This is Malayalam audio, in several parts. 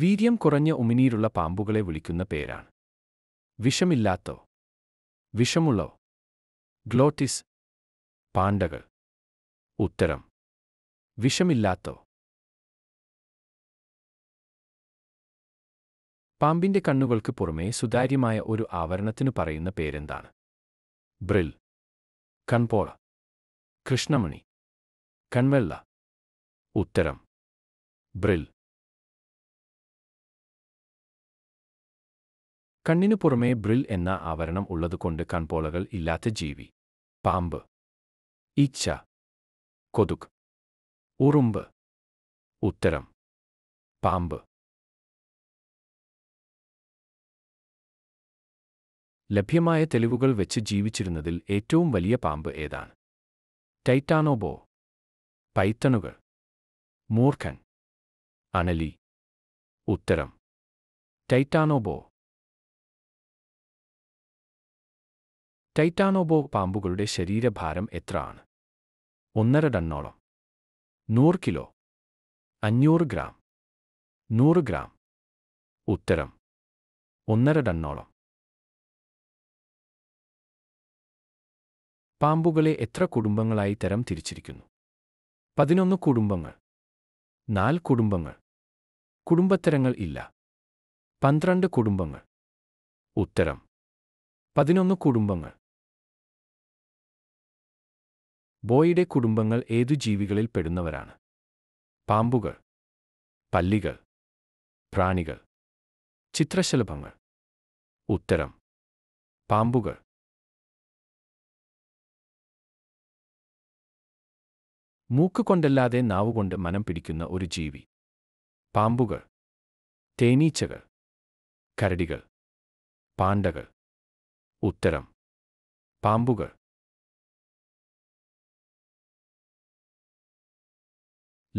വീര്യം കുറഞ്ഞ ഉമിനീരുള്ള പാമ്പുകളെ വിളിക്കുന്ന പേരാണ് വിഷമില്ലാത്തോ വിഷമുള്ളോ ഗ്ലോട്ടിസ് പാണ്ടകൾ ഉത്തരം വിഷമില്ലാത്തോ പാമ്പിന്റെ കണ്ണുകൾക്ക് പുറമേ സുതാര്യമായ ഒരു ആവരണത്തിനു പറയുന്ന പേരെന്താണ് ബ്രിൽ കൺപോള കൃഷ്ണമണി കൺവെള്ള ഉത്തരം ബ്രിൽ കണ്ണിനു പുറമേ ബ്രിൽ എന്ന ആവരണം ഉള്ളതുകൊണ്ട് കൺപോളകൾ ഇല്ലാത്ത ജീവി പാമ്പ് ഈച്ച കൊതുക് ഉറുമ്പ് ഉത്തരം പാമ്പ് ലഭ്യമായ തെളിവുകൾ വെച്ച് ജീവിച്ചിരുന്നതിൽ ഏറ്റവും വലിയ പാമ്പ് ഏതാണ് ടൈറ്റാനോബോ പൈത്തണുകൾ മൂർഖൻ അണലി ഉത്തരം ടൈറ്റാനോബോ ടൈറ്റാനോബോ പാമ്പുകളുടെ ശരീരഭാരം എത്ര ആണ് ഒന്നര ടണ്ണോളം നൂറ് കിലോ അഞ്ഞൂറ് ഗ്രാം നൂറ് ഗ്രാം ഉത്തരം ഒന്നര ടണ്ണോളം പാമ്പുകളെ എത്ര കുടുംബങ്ങളായി തരം തിരിച്ചിരിക്കുന്നു പതിനൊന്ന് കുടുംബങ്ങൾ നാല് കുടുംബങ്ങൾ കുടുംബത്തരങ്ങൾ ഇല്ല പന്ത്രണ്ട് കുടുംബങ്ങൾ ഉത്തരം പതിനൊന്ന് കുടുംബങ്ങൾ ബോയിയുടെ കുടുംബങ്ങൾ ഏതു ജീവികളിൽ പെടുന്നവരാണ് പാമ്പുകൾ പല്ലികൾ പ്രാണികൾ ചിത്രശലഭങ്ങൾ ഉത്തരം പാമ്പുകൾ മൂക്കുകൊണ്ടല്ലാതെ നാവുകൊണ്ട് മനം പിടിക്കുന്ന ഒരു ജീവി പാമ്പുകൾ തേനീച്ചകൾ കരടികൾ പാണ്ടകൾ ഉത്തരം പാമ്പുകൾ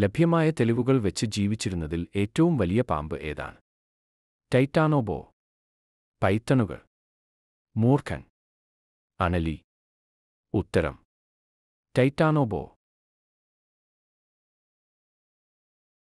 ലഭ്യമായ തെളിവുകൾ വെച്ച് ജീവിച്ചിരുന്നതിൽ ഏറ്റവും വലിയ പാമ്പ് ഏതാണ് ടൈറ്റാനോബോ പൈത്തണുകൾ മൂർഖൻ അണലി ഉത്തരം ടൈറ്റാനോബോ